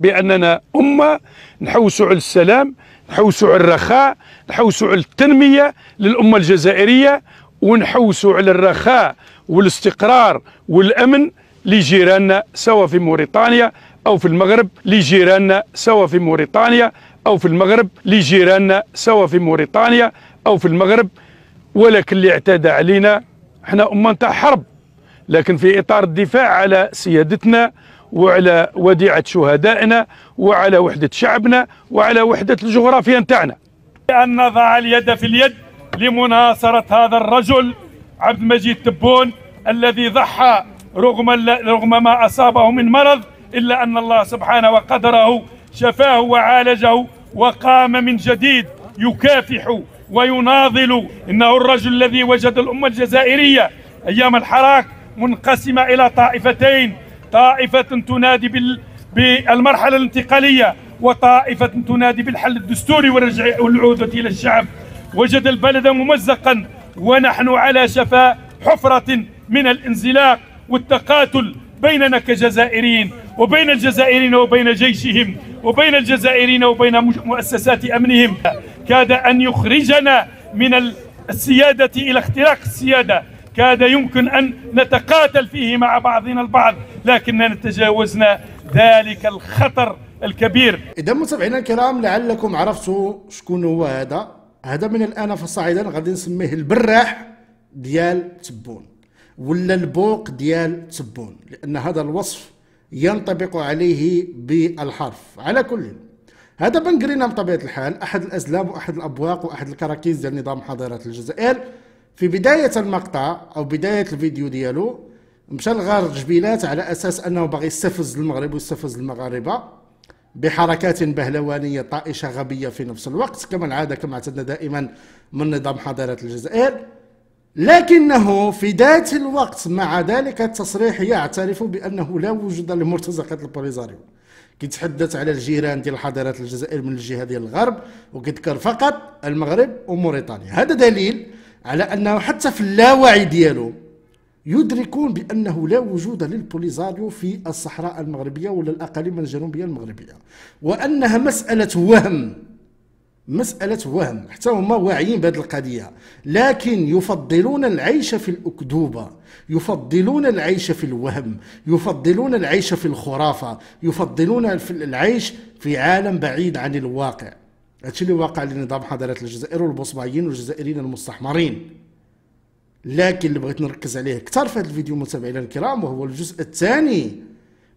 بأننا أمة نحوسوا على السلام نحوسوا على الرخاء نحوسوا على التنمية للأمة الجزائرية ونحوسوا على الرخاء والاستقرار والأمن لجيراننا سواء في موريتانيا أو في المغرب لجيراننا سواء في موريتانيا أو في المغرب لجيراننا سواء في موريتانيا أو في المغرب ولكن اللي اعتدى علينا احنا أمة نتاع حرب لكن في إطار الدفاع على سيادتنا وعلى وديعة شهدائنا وعلى وحدة شعبنا وعلى وحدة الجغرافيا نتاعنا أن نضع اليد في اليد لمناصرة هذا الرجل عبد المجيد تبون الذي ضحى رغم رغم ما أصابه من مرض إلا أن الله سبحانه وقدره شفاه وعالجه وقام من جديد يكافح ويناضل إنه الرجل الذي وجد الأمة الجزائرية أيام الحراك منقسمة إلى طائفتين طائفة تنادي بال... بالمرحلة الانتقالية وطائفة تنادي بالحل الدستوري والرجع... والعودة إلى الشعب وجد البلد ممزقا ونحن على شفا حفرة من الانزلاق والتقاتل بيننا كجزائريين وبين الجزائريين وبين جيشهم وبين الجزائريين وبين مؤسسات أمنهم كاد أن يخرجنا من السيادة إلى اختراق السيادة كاد يمكن أن نتقاتل فيه مع بعضنا البعض لكننا تجاوزنا ذلك الخطر الكبير إذا متابعينا الكرام لعلكم عرفتوا شكون هو هذا هذا من الآن فصاعدا غادي نسميه البراح ديال تبون ولا البوق ديال تبون لأن هذا الوصف ينطبق عليه بالحرف على كل هذا بنغرينا بطبيعة الحال أحد الأزلام وأحد الأبواق وأحد الكراكيز ديال نظام حضارة الجزائر في بداية المقطع أو بداية الفيديو ديالو مشى لغار جبيلات على اساس انه باغي يستفز المغرب ويستفز المغاربه بحركات بهلوانيه طائشه غبيه في نفس الوقت كما العاده كما اعتدنا دائما من نظام حضاره الجزائر لكنه في ذات الوقت مع ذلك التصريح يعترف بانه لا وجود لمرتزقه البوليزاريو كيتحدث على الجيران ديال حضارات الجزائر من الجهه ديال الغرب وكيذكر فقط المغرب وموريتانيا هذا دليل على انه حتى في اللاوعي ديالو يدركون بأنه لا وجود للبوليزاريو في الصحراء المغربية ولا الأقاليم الجنوبية المغربية وأنها مسألة وهم مسألة وهم حتى هما واعيين بهذه القضية لكن يفضلون العيش في الأكذوبة يفضلون العيش في الوهم يفضلون العيش في الخرافة يفضلون في العيش في عالم بعيد عن الواقع هادشي اللي واقع لنظام حضارة الجزائر والبوصمايين والجزائريين المستحمرين لكن اللي بغيت نركز عليه اكثر في هذا الفيديو متابعينا الكرام وهو الجزء الثاني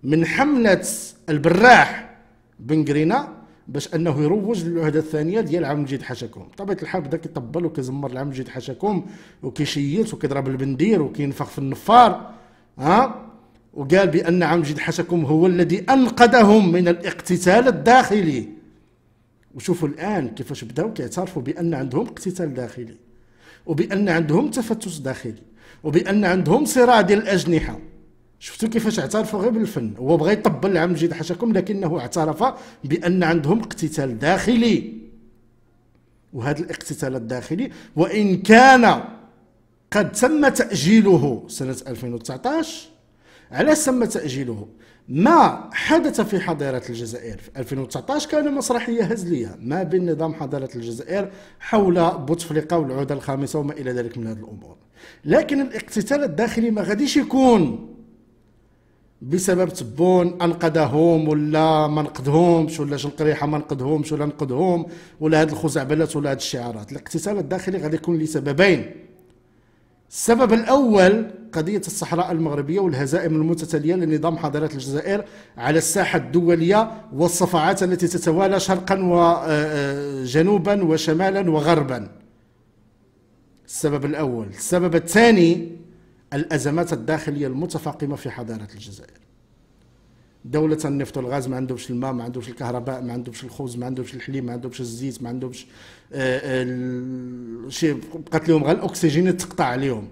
من حمله البراح بن قرينه باش انه يروج للعهده الثانيه ديال عام مجيد حشاكم بطبيعه الحال بدا كيطبل وكيزمر لعم مجيد حشاكم وكيشيت وكيضرب البندير وكينفخ في النفار ها وقال بان عام مجيد حشاكم هو الذي انقذهم من الاقتتال الداخلي وشوفوا الان كيفاش بداو كيعترفوا بان عندهم اقتتال داخلي وبان عندهم تفتت داخلي وبان عندهم صراع ديال الاجنحه شفتوا كيفاش اعترفوا غير بالفن هو بغى يطبل عام مجيد حشاكم لكنه اعترف بان عندهم اقتتال داخلي وهذا الاقتتال الداخلي وان كان قد تم تاجيله سنه 2019 علاش تم تاجيله ما حدث في حضارة الجزائر في 2019 كان مسرحية هزلية ما بين نظام حضارة الجزائر حول بوتفليقة والعودة الخامسة وما إلى ذلك من هذه الأمور لكن الاقتتال الداخلي ما غاديش يكون بسبب تبون انقذهم ولا ما نقدهمش ولا شنقريحه ما نقدهمش ولا نقدهم ولا هاد الخزعبلات ولا هاد الشعارات الاقتتال الداخلي غادي يكون لسببين السبب الأول قضية الصحراء المغربية والهزائم المتتالية لنظام حضارة الجزائر على الساحة الدولية والصفعات التي تتوالى شرقا وجنوبا آه، آه، وشمالا وغربا السبب الأول السبب الثاني الأزمات الداخلية المتفاقمة في حضارة الجزائر دولة النفط والغاز ما عندهمش الماء ما عندهمش الكهرباء ما عندهمش الخبز ما عندهمش الحليب ما عندهمش الزيت ما عندهمش آه، شي بقات لهم غير الاكسجين تقطع عليهم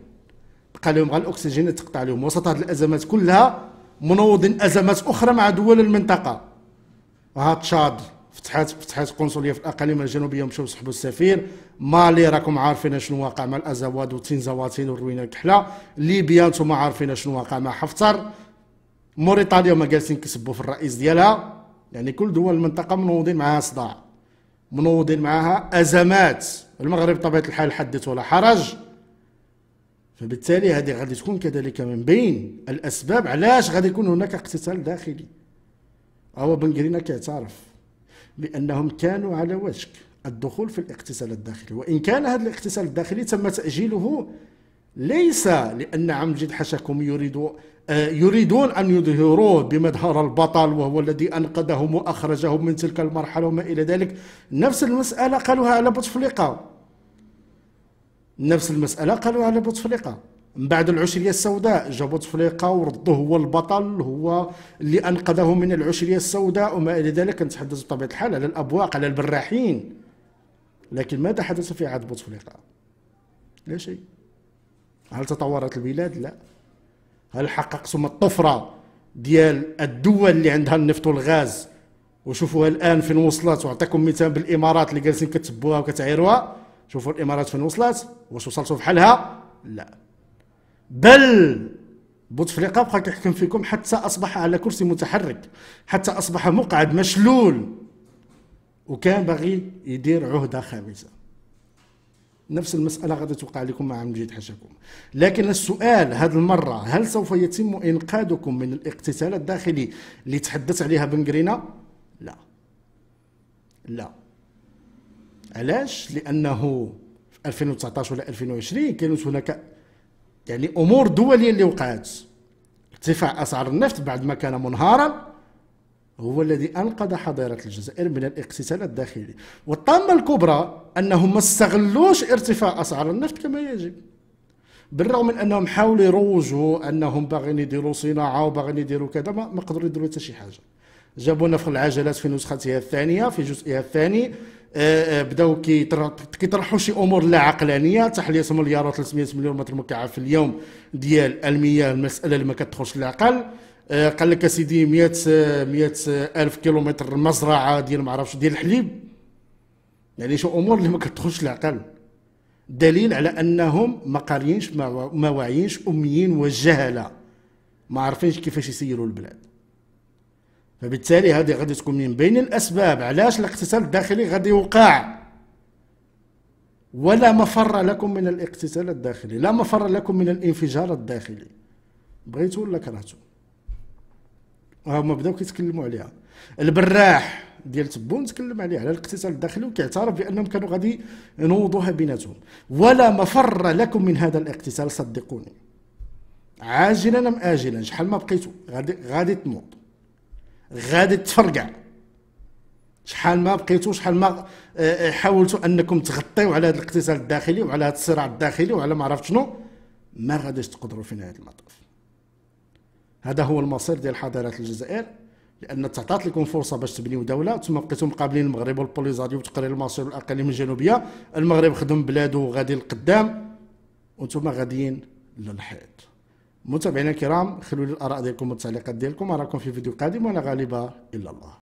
بقى لهم غير الاكسجين تقطع عليهم وسط هذه الازمات كلها منوضين ازمات اخرى مع دول المنطقه ها تشاد فتحات فتحات قنصليه في الاقاليم الجنوبيه مشاو سحبوا السفير مالي راكم عارفين شنو واقع مع الازواد وتين زواتين والروينه الكحله ليبيا انتم عارفين شنو واقع مع حفتر موريتانيا ما جالسين كسبوا في الرئيس ديالها يعني كل دول المنطقه منوضين معها صداع منوضين معها ازمات المغرب بطبيعه الحال حدث ولا حرج فبالتالي هذه غادي تكون كذلك من بين الاسباب علاش غادي يكون هناك اقتتال داخلي او بنغرينا كيعترف بانهم كانوا على وشك الدخول في الاقتتال الداخلي وان كان هذا الاقتتال الداخلي تم تاجيله ليس لان عمجد حشكم يريد آه، يريدون أن يظهروه بمظهر البطل وهو الذي أنقذهم وأخرجهم من تلك المرحلة وما إلى ذلك نفس المسألة قالوها على بوتفليقة نفس المسألة قالوها على بوتفليقة من بعد العشرية السوداء جاء بوتفليقة ورده هو البطل هو اللي أنقذه من العشرية السوداء وما إلى ذلك نتحدث بطبيعة الحال على الأبواق على البراحين لكن ماذا حدث في عهد بوتفليقة؟ لا شيء هل تطورت البلاد؟ لا هل حقق ثم الطفره ديال الدول اللي عندها النفط والغاز وشوفوها الان فين وصلت وعطيكم مثال بالامارات اللي جالسين كتبوها وكتعيروها شوفوا الامارات فين وصلت واش وصلتوا بحالها لا بل بوتفليقه بقى كيحكم فيكم حتى اصبح على كرسي متحرك حتى اصبح مقعد مشلول وكان باغي يدير عهده خامسة نفس المسألة غادي توقع لكم مع مجيد حشاكم لكن السؤال هذه المرة هل سوف يتم إنقاذكم من الاقتتال الداخلي اللي تحدث عليها بن قرينة؟ لا لا علاش؟ لأنه في 2019 ولا 2020 كانت هناك يعني أمور دولية اللي وقعت ارتفاع أسعار النفط بعد ما كان منهارا هو الذي أنقذ حضارة الجزائر من الاقتتال الداخلي والطامة الكبرى أنهم ما استغلوش ارتفاع أسعار النفط كما يجب بالرغم من انهم حاولوا يروجوا انهم باغيين يديروا صناعه وباغيين يديروا كذا ما قدروا يديروا حتى شي حاجه جابوا نفخ العجلات في نسختها الثانيه في جزئها الثاني آه، آه، بداو كيطرحوا شي امور لا عقلانيه تحليه مليار و300 مليون متر مكعب في اليوم ديال المياه المساله اللي ما كتدخلش للعقل آه، قال لك اسيدي 100 100 الف كيلومتر مزرعه ديال ما عرفش ديال الحليب يعني شو امور اللي ما كتدخلش العقل دليل على انهم ما قاريينش ما واعيينش اميين وجهله ما عارفينش كيفاش يسيروا البلاد فبالتالي هذه غادي تكون من بين الاسباب علاش الاقتتال الداخلي غادي يوقع ولا مفر لكم من الاقتتال الداخلي لا مفر لكم من الانفجار الداخلي بغيتو ولا كرهتو هما بداو كيتكلموا عليها البراح ديال تبون تكلم عليه على الاقتصاد الداخلي وكيعترف بانهم كانوا غادي ينوضوها بيناتهم ولا مفر لكم من هذا الاقتصاد صدقوني عاجلا ام اجلا شحال ما بقيتوا غادي غادي تنوض غادي تفرقع شحال ما بقيتوا شحال ما آه، آه، حاولتوا انكم تغطيو على هذا الاقتصاد الداخلي وعلى هذا الصراع الداخلي وعلى ما عرفت شنو ما غاديش تقدروا في نهايه المطاف هذا هو المصير ديال حضارات الجزائر لان تعطات لكم فرصه باش تبنيو دوله ثم بقيتو مقابلين المغرب والبوليزاريو وتقرير المصير والاقاليم الجنوبيه المغرب خدم بلاده وغادي القدام وانتم غاديين للحيط متابعينا الكرام خلوا لي الاراء ديالكم والتعليقات ديالكم اراكم في فيديو قادم وانا غالبا الا الله